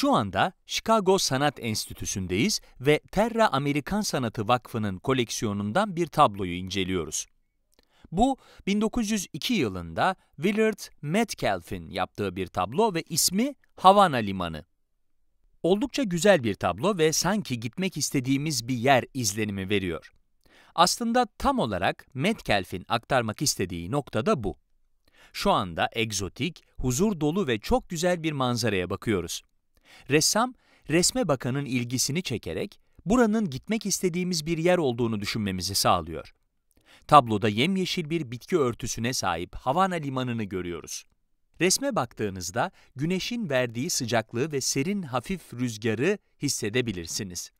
Şu anda Chicago Sanat Enstitüsü'ndeyiz ve Terra Amerikan Sanatı Vakfı'nın koleksiyonundan bir tabloyu inceliyoruz. Bu, 1902 yılında Willard Metcalf'in yaptığı bir tablo ve ismi Havana Limanı. Oldukça güzel bir tablo ve sanki gitmek istediğimiz bir yer izlenimi veriyor. Aslında tam olarak Metcalf'in aktarmak istediği nokta da bu. Şu anda egzotik, huzur dolu ve çok güzel bir manzaraya bakıyoruz. Ressam, resme bakanın ilgisini çekerek buranın gitmek istediğimiz bir yer olduğunu düşünmemizi sağlıyor. Tabloda yemyeşil bir bitki örtüsüne sahip Havana Limanı'nı görüyoruz. Resme baktığınızda güneşin verdiği sıcaklığı ve serin hafif rüzgarı hissedebilirsiniz.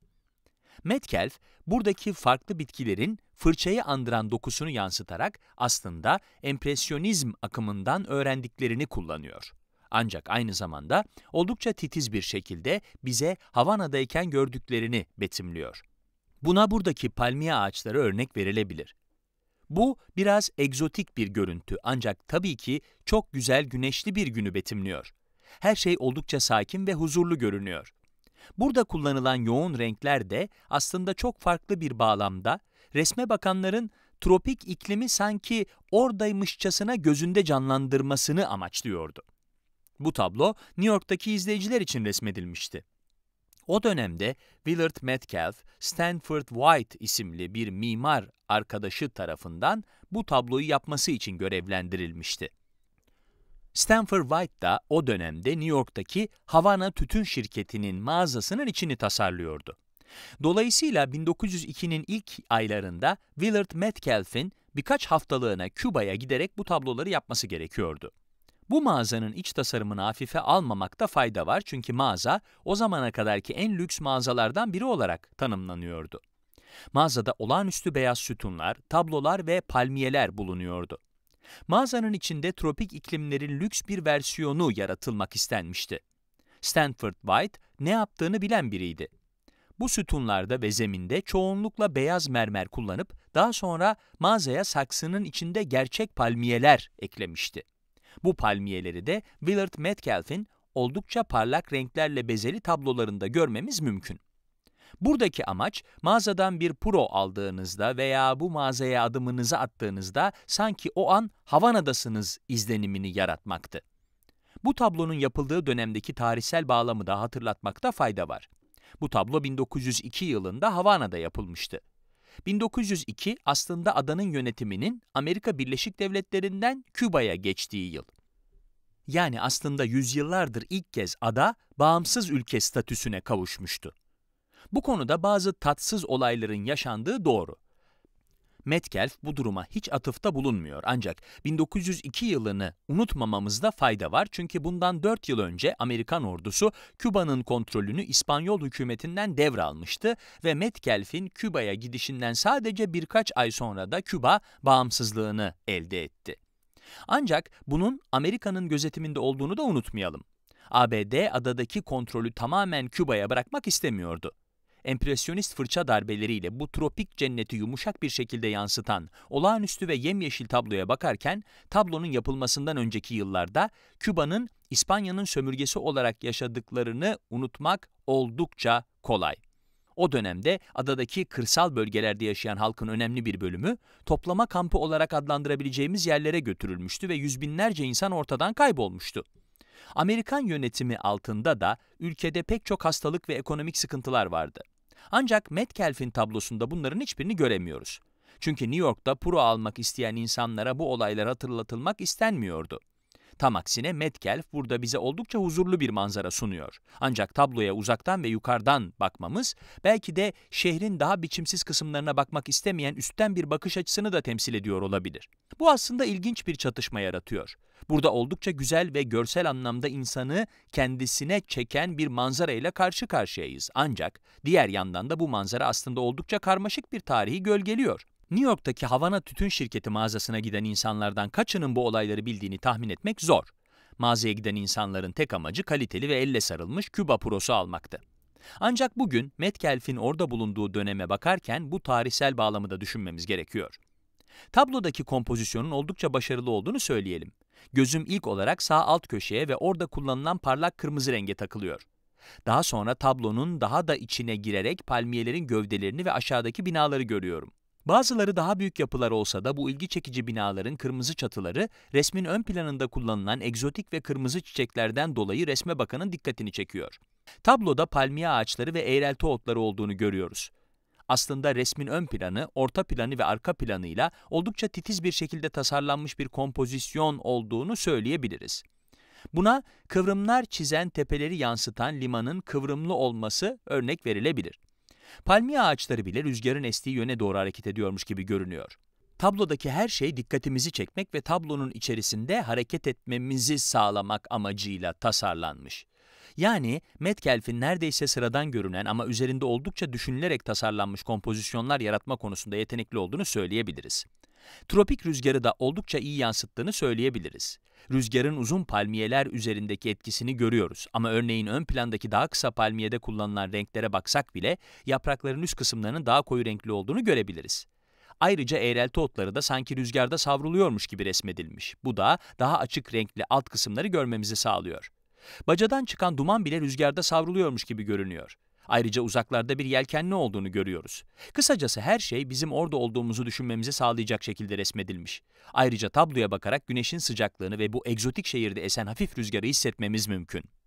Metcalf, buradaki farklı bitkilerin fırçayı andıran dokusunu yansıtarak aslında empresyonizm akımından öğrendiklerini kullanıyor. Ancak aynı zamanda oldukça titiz bir şekilde bize Havana'dayken gördüklerini betimliyor. Buna buradaki palmiye ağaçları örnek verilebilir. Bu biraz egzotik bir görüntü ancak tabii ki çok güzel güneşli bir günü betimliyor. Her şey oldukça sakin ve huzurlu görünüyor. Burada kullanılan yoğun renkler de aslında çok farklı bir bağlamda resme bakanların tropik iklimi sanki oradaymışçasına gözünde canlandırmasını amaçlıyordu. Bu tablo New York'taki izleyiciler için resmedilmişti. O dönemde Willard Metcalf, Stanford White isimli bir mimar arkadaşı tarafından bu tabloyu yapması için görevlendirilmişti. Stanford White da o dönemde New York'taki Havana Tütün Şirketi'nin mağazasının içini tasarlıyordu. Dolayısıyla 1902'nin ilk aylarında Willard Metcalf'in birkaç haftalığına Küba'ya giderek bu tabloları yapması gerekiyordu. Bu mağazanın iç tasarımını hafife almamakta fayda var çünkü mağaza o zamana kadarki en lüks mağazalardan biri olarak tanımlanıyordu. Mağazada olağanüstü beyaz sütunlar, tablolar ve palmiyeler bulunuyordu. Mağazanın içinde tropik iklimlerin lüks bir versiyonu yaratılmak istenmişti. Stanford White ne yaptığını bilen biriydi. Bu sütunlarda ve zeminde çoğunlukla beyaz mermer kullanıp daha sonra mağazaya saksının içinde gerçek palmiyeler eklemişti. Bu palmiyeleri de Willard Metcalf'in oldukça parlak renklerle bezeli tablolarında görmemiz mümkün. Buradaki amaç mağazadan bir pro aldığınızda veya bu mağazaya adımınızı attığınızda sanki o an Havana'dasınız izlenimini yaratmaktı. Bu tablonun yapıldığı dönemdeki tarihsel bağlamı da hatırlatmakta fayda var. Bu tablo 1902 yılında Havana'da yapılmıştı. 1902 aslında adanın yönetiminin Amerika Birleşik Devletleri'nden Küba'ya geçtiği yıl. Yani aslında yüzyıllardır ilk kez ada bağımsız ülke statüsüne kavuşmuştu. Bu konuda bazı tatsız olayların yaşandığı doğru. Metcalf bu duruma hiç atıfta bulunmuyor. Ancak 1902 yılını unutmamamızda fayda var. Çünkü bundan 4 yıl önce Amerikan ordusu Küba'nın kontrolünü İspanyol hükümetinden devralmıştı ve Metcalf'in Küba'ya gidişinden sadece birkaç ay sonra da Küba bağımsızlığını elde etti. Ancak bunun Amerika'nın gözetiminde olduğunu da unutmayalım. ABD adadaki kontrolü tamamen Küba'ya bırakmak istemiyordu. Empresyonist fırça darbeleriyle bu tropik cenneti yumuşak bir şekilde yansıtan olağanüstü ve yemyeşil tabloya bakarken, tablonun yapılmasından önceki yıllarda Küba'nın İspanya'nın sömürgesi olarak yaşadıklarını unutmak oldukça kolay. O dönemde adadaki kırsal bölgelerde yaşayan halkın önemli bir bölümü toplama kampı olarak adlandırabileceğimiz yerlere götürülmüştü ve yüz binlerce insan ortadan kaybolmuştu. Amerikan yönetimi altında da ülkede pek çok hastalık ve ekonomik sıkıntılar vardı. Ancak Metcalf'in tablosunda bunların hiçbirini göremiyoruz. Çünkü New York'ta puro almak isteyen insanlara bu olaylar hatırlatılmak istenmiyordu. Tam aksine Metcalf burada bize oldukça huzurlu bir manzara sunuyor. Ancak tabloya uzaktan ve yukarıdan bakmamız belki de şehrin daha biçimsiz kısımlarına bakmak istemeyen üstten bir bakış açısını da temsil ediyor olabilir. Bu aslında ilginç bir çatışma yaratıyor. Burada oldukça güzel ve görsel anlamda insanı kendisine çeken bir manzara ile karşı karşıyayız. Ancak diğer yandan da bu manzara aslında oldukça karmaşık bir tarihi gölgeliyor. New York'taki Havana Tütün Şirketi mağazasına giden insanlardan kaçının bu olayları bildiğini tahmin etmek zor. Mağazaya giden insanların tek amacı kaliteli ve elle sarılmış Küba purosu almaktı. Ancak bugün Metcalf'in orada bulunduğu döneme bakarken bu tarihsel bağlamı da düşünmemiz gerekiyor. Tablodaki kompozisyonun oldukça başarılı olduğunu söyleyelim. Gözüm ilk olarak sağ alt köşeye ve orada kullanılan parlak kırmızı renge takılıyor. Daha sonra tablonun daha da içine girerek palmiyelerin gövdelerini ve aşağıdaki binaları görüyorum. Bazıları daha büyük yapılar olsa da bu ilgi çekici binaların kırmızı çatıları resmin ön planında kullanılan egzotik ve kırmızı çiçeklerden dolayı resme bakanın dikkatini çekiyor. Tabloda palmiye ağaçları ve eğrelti otları olduğunu görüyoruz. Aslında resmin ön planı, orta planı ve arka planıyla oldukça titiz bir şekilde tasarlanmış bir kompozisyon olduğunu söyleyebiliriz. Buna kıvrımlar çizen tepeleri yansıtan limanın kıvrımlı olması örnek verilebilir. Palmiye ağaçları bile rüzgarın estiği yöne doğru hareket ediyormuş gibi görünüyor. Tablodaki her şey dikkatimizi çekmek ve tablonun içerisinde hareket etmemizi sağlamak amacıyla tasarlanmış. Yani Metcalf'in neredeyse sıradan görünen ama üzerinde oldukça düşünülerek tasarlanmış kompozisyonlar yaratma konusunda yetenekli olduğunu söyleyebiliriz. Tropik rüzgarı da oldukça iyi yansıttığını söyleyebiliriz. Rüzgarın uzun palmiyeler üzerindeki etkisini görüyoruz ama örneğin ön plandaki daha kısa palmiyede kullanılan renklere baksak bile yaprakların üst kısımlarının daha koyu renkli olduğunu görebiliriz. Ayrıca eğrelti otları da sanki rüzgarda savruluyormuş gibi resmedilmiş. Bu da daha açık renkli alt kısımları görmemizi sağlıyor. Bacadan çıkan duman bile rüzgarda savruluyormuş gibi görünüyor. Ayrıca uzaklarda bir yelkenli olduğunu görüyoruz. Kısacası her şey bizim orada olduğumuzu düşünmemizi sağlayacak şekilde resmedilmiş. Ayrıca tabloya bakarak güneşin sıcaklığını ve bu egzotik şehirde esen hafif rüzgarı hissetmemiz mümkün.